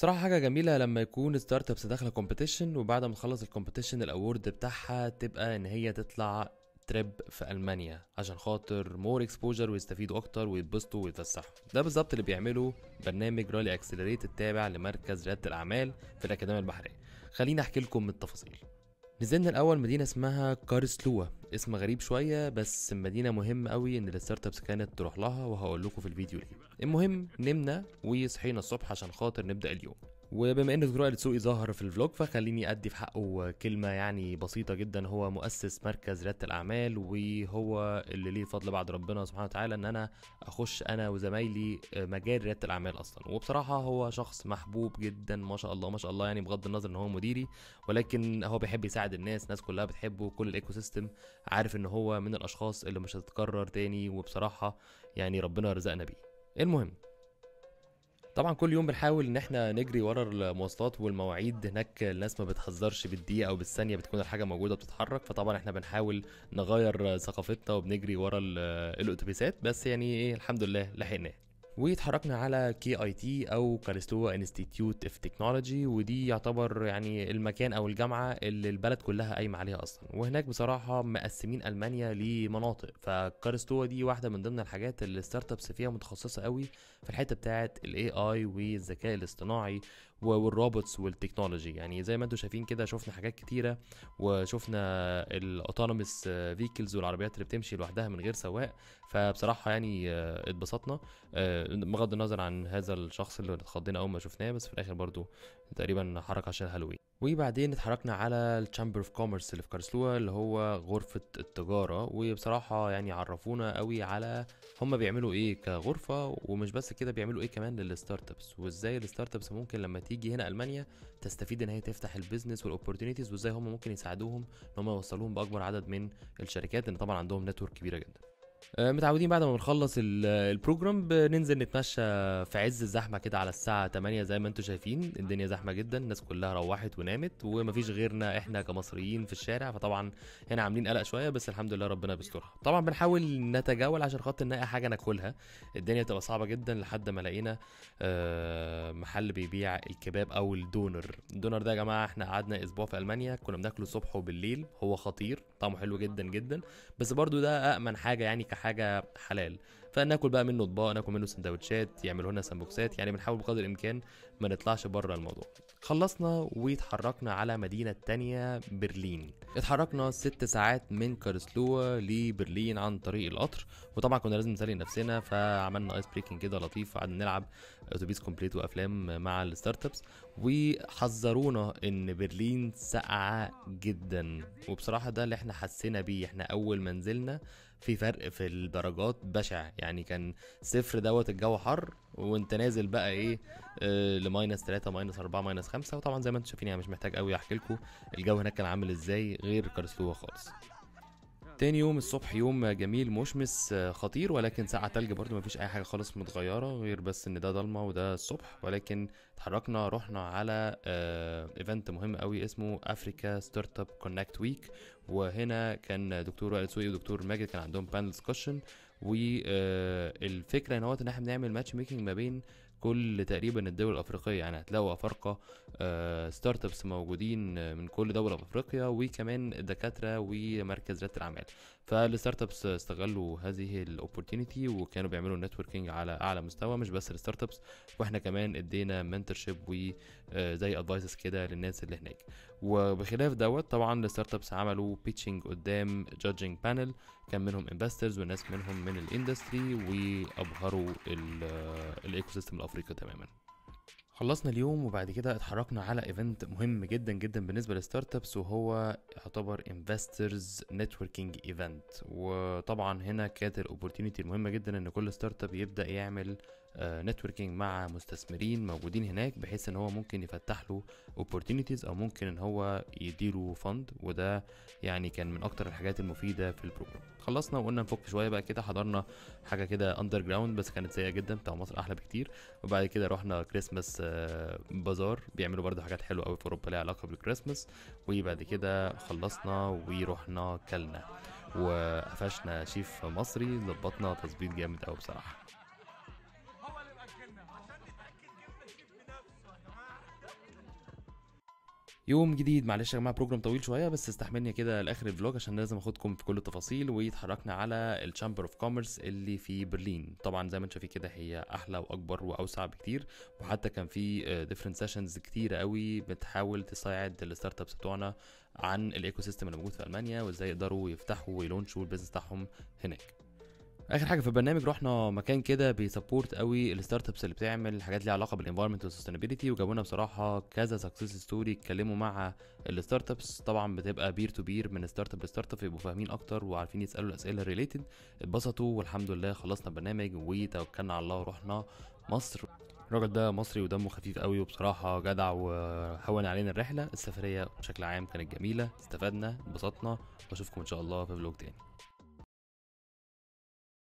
بصراحه حاجه جميله لما يكون ستارت ابس داخله كومبيتيشن وبعد ما تخلص الكومبيتيشن الاورد بتاعها تبقى ان هي تطلع تريب في المانيا عشان خاطر مور اكسبوجر ويستفيدوا اكتر ويتبسطوا ويتفسحوا ده بالظبط اللي بيعمله برنامج رالي اكسلريت التابع لمركز رياده الاعمال في الاكاديميه البحريه خليني احكي لكم التفاصيل نزلنا الاول مدينه اسمها كارسلوا اسم غريب شويه بس مدينه مهم قوي ان الستارت ابس كانت تروح لها وهقول لكم في الفيديو ليه المهم نمنا وصحينا الصبح عشان خاطر نبدا اليوم وبما ان ذكرى سوقي ظهر في الفلوج فخليني ادي في حقه كلمه يعني بسيطه جدا هو مؤسس مركز رياده الاعمال وهو اللي ليه فضل بعد ربنا سبحانه وتعالى ان انا اخش انا وزمايلي مجال رياده الاعمال اصلا وبصراحه هو شخص محبوب جدا ما شاء الله ما شاء الله يعني بغض النظر ان هو مديري ولكن هو بيحب يساعد الناس الناس كلها بتحبه كل الايكو سيستم عارف ان هو من الاشخاص اللي مش هتتكرر تاني وبصراحه يعني ربنا رزقنا بيه المهم طبعا كل يوم بنحاول ان احنا نجري ورا المواصلات والمواعيد هناك الناس ما بتهزرش بالدقيقه او بالثانيه بتكون الحاجه موجوده بتتحرك فطبعا احنا بنحاول نغير ثقافتنا وبنجري ورا الاتوبيسات بس يعني ايه الحمد لله لحقناه واتحركنا على كي اي تي او كاليستوا انستيتيوت اوف تكنولوجي ودي يعتبر يعني المكان او الجامعه اللي البلد كلها قايمه عليها اصلا وهناك بصراحه مقسمين المانيا لمناطق فكاريستوا دي واحده من ضمن الحاجات اللي الستارت ابس فيها متخصصه قوي في الحته بتاعه الاي اي والذكاء الاصطناعي والروبوتس والتكنولوجي يعني زي ما انتم شايفين كده شفنا حاجات كتيره وشفنا الاوتونومس فيكلز والعربيات اللي بتمشي لوحدها من غير سواق فبصراحه يعني آه، اتبسطنا آه، بغض النظر عن هذا الشخص اللي اتخضينا اول ما شفناه بس في الاخر برضو تقريبا حركه عشان هالوين وبعدين اتحركنا على الشامبر اوف كوميرس اللي في كارسلوا اللي هو غرفة التجارة وبصراحة يعني عرفونا قوي على هما بيعملوا ايه كغرفة ومش بس كده بيعملوا ايه كمان للستارت ابس وازاي الستارت ابس ممكن لما تيجي هنا المانيا تستفيد ان هي تفتح البيزنس والاوبورتونيتيز وازاي هما ممكن يساعدوهم ان هما يوصلوهم باكبر عدد من الشركات لان طبعا عندهم نتورك كبيرة جدا آه، متعودين بعد ما بنخلص البروجرام بننزل نتمشى في عز الزحمه كده على الساعه 8 زي ما انتم شايفين الدنيا زحمه جدا الناس كلها روحت ونامت ومفيش غيرنا احنا كمصريين في الشارع فطبعا هنا عاملين قلق شويه بس الحمد لله ربنا بيسترها طبعا بنحاول نتجول عشان خاطر نلاقي حاجه ناكلها الدنيا تبقى صعبه جدا لحد ما لقينا آه، محل بيبيع الكباب او الدونر الدونر ده يا جماعه احنا قعدنا اسبوع في المانيا كنا بناكله الصبح وبالليل هو خطير طعمه حلو جدا جدا بس برضو ده امن حاجه يعني كحاجه حلال فناكل بقى منه اطباق ناكل منه سندوتشات يعملوا لنا سنبوكسات يعني بنحاول بقدر الامكان ما نطلعش بره الموضوع خلصنا واتحركنا على مدينه تانية برلين اتحركنا ست ساعات من كارسلوه لبرلين عن طريق القطر وطبعا كنا لازم نسلي نفسنا فعملنا ايس بريكنج كده لطيف وقعدنا نلعب اتوبيس كومبليت وافلام مع الستارت ابس وحذرونا ان برلين ساقعه جدا وبصراحه ده اللي احنا حسينا بيه احنا اول ما نزلنا في فرق في الدرجات بشع يعني كان صفر دوت الجو حر وانت نازل بقى ايه آه لماينس 3 ماينس 4 ماينس 5 وطبعا زي ما انتم شايفين يعني مش محتاج قوي احكي لكم الجو هناك كان عامل ازاي غير كارستوا خالص تاني يوم الصبح يوم جميل مشمس آه، خطير ولكن ساعة تلج برضو مفيش أي حاجة خالص متغيرة غير بس إن ده ضلمة وده الصبح ولكن اتحركنا رحنا على ايفنت آه، مهم قوي اسمه أفريكا ستارت اب كونكت ويك وهنا كان دكتور وائل سوقي ودكتور ماجد كان عندهم بانل ديسكشن والفكره آه، ان هو ان احنا بنعمل ماتش ميكنج ما بين كل تقريبا الدول الافريقيه يعني هتلاقوا افارقه ستارت آه، ابس موجودين آه، من كل دوله في افريقيا وكمان دكاتره ومركز رياده الاعمال فالستارت ابس استغلوا هذه الاوبورتيونيتي وكانوا بيعملوا نتوركينج على اعلى مستوى مش بس الستارت ابس واحنا كمان ادينا منتور شيب وزي ادفايسز كده للناس اللي هناك وبخلاف دوت طبعا الستارت ابس عملوا بيتشنج قدام جادجنج بانل كان منهم انفسترز وناس منهم من الاندستري وابهروا آه، الايكو سيستم africă de خلصنا اليوم وبعد كده اتحركنا على ايفنت مهم جدا جدا بالنسبه للستارت ابس وهو يعتبر انفسترز نتوركينج ايفنت وطبعا هنا كانت الاوبورتيونيتي المهمه جدا ان كل ستارت اب يبدا يعمل نتوركينج آه، مع مستثمرين موجودين هناك بحيث ان هو ممكن يفتح له اوبورتيونيتيز او ممكن ان هو يديله فند وده يعني كان من اكتر الحاجات المفيده في البروجرام خلصنا وقلنا نفك شويه بقى كده حضرنا حاجه كده اندر جراوند بس كانت سيئه جدا بتاع مصر احلى بكتير وبعد كده رحنا كريسماس بازار بيعملوا برضه حاجات حلوه قوي في اوروبا ليها علاقه بالكريسماس وبعد كده خلصنا ورحنا كلنا وقفشنا شيف مصري ظبطنا تظبيط جامد قوي بصراحه يوم جديد معلش يا جماعه بروجرام طويل شويه بس استحملني كده لاخر الفلوج عشان لازم اخدكم في كل التفاصيل واتحركنا على الشامبر اوف كوميرس اللي في برلين طبعا زي ما انتم شايفين كده هي احلى واكبر واوسع بكتير وحتى كان في ديفرنت آه، سيشنز كتيره قوي بتحاول تساعد الستارت ابس بتوعنا عن الايكو سيستم اللي موجود في المانيا وازاي يقدروا يفتحوا ويلونشوا البيزنس بتاعهم هناك اخر حاجه في البرنامج رحنا مكان كده بيسبورت قوي الستارت ابس اللي بتعمل حاجات ليها علاقه بالانفايرمنت والسستينابيلتي وجابونا بصراحه كذا سكسس ستوري اتكلموا مع الستارت ابس طبعا بتبقى بير تو بير من ستارت اب لستارت اب يبقوا فاهمين اكتر وعارفين يسالوا الاسئله الريليتد اتبسطوا والحمد لله خلصنا البرنامج وتوكلنا على الله ورحنا مصر الراجل ده مصري ودمه خفيف قوي وبصراحه جدع وهون علينا الرحله السفريه بشكل عام كانت جميله استفدنا اتبسطنا واشوفكم ان شاء الله في فلوج تاني